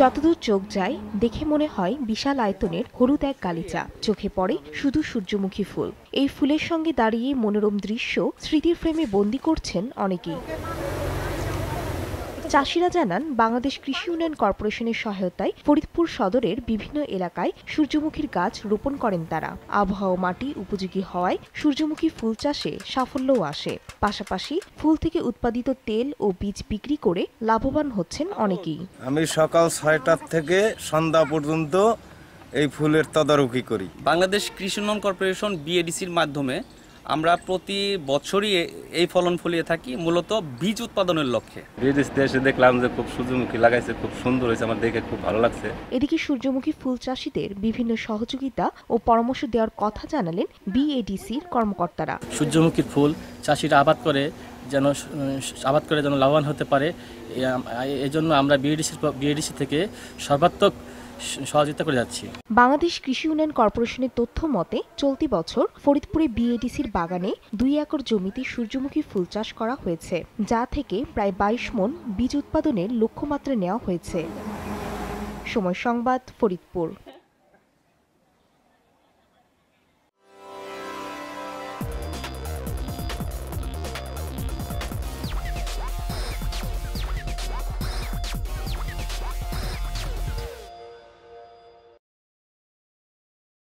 যতদূর চোখ যায় দেখে মনে হয় বিশাল আয়তনের হলুদ এক গালিচা চোখে পড়ে শুধু সূর্যমুখী ফুল এই ফুলের সঙ্গে দাঁড়িয়ে মনোরম দৃশ্য স্মৃতির ফ্রেমে বন্দি করছেন অনেকেই চাষিরা জানান বাংলাদেশ কৃষি উন্নয়ন কর্পোরেশনের সহায়তায় ফরিদপুর সদরের বিভিন্ন এলাকায় সূর্যমুখীর গাছ রোপণ করেন তারা আবহাওয়া মাটি উপযোগী হওয়ায় সূর্যমুখী ফুল চাষে সাফল্যও আসে পাশাপাশি ফুল থেকে উৎপাদিত তেল ও বীজ বিক্রি করে লাভবান হচ্ছেন অনেকেই আমি সকাল ছয়টার থেকে সন্ধ্যা পর্যন্ত এই ফুলের তদারকি করি বাংলাদেশ কৃষি উন্নয়ন কর্পোরেশন বিএডিসির মাধ্যমে আমরা প্রতি বছরই এই ফলন ফলিয়ে থাকি মূলত বীজ উৎপাদনের লক্ষ্যে বীজ দেশে দেখলাম যে খুব সূর্যমুখী লাগাইছে খুব সুন্দর হয়েছে আমার দেখে খুব ভালো লাগছে এদিকে সূর্যমুখী ফুল চাষিদের বিভিন্ন সহযোগিতা ও পরামর্শ দেওয়ার কথা জানালেন বিএডিসির কর্মকর্তারা সূর্যমুখী ফুল চাষিরা আবাদ করে যেন আবাদ করে যেন লাভবান হতে পারে এজন্য আমরা বিএডিসি বিএডিসি থেকে সর্বাত্মক সহযোগিতা করে যাচ্ছি বাংলাদেশ কৃষি উন্নয়ন কর্পোরেশনের তথ্য মতে চলতি বছর ফরিদপুরে বিএডিসির বাগানে দুই একর জমিতে সূর্যমুখী ফুল চাষ করা হয়েছে যা থেকে প্রায় বাইশ মন বীজ উৎপাদনের লক্ষ্যমাত্রা নেওয়া হয়েছে সময় সংবাদ ফরিদপুর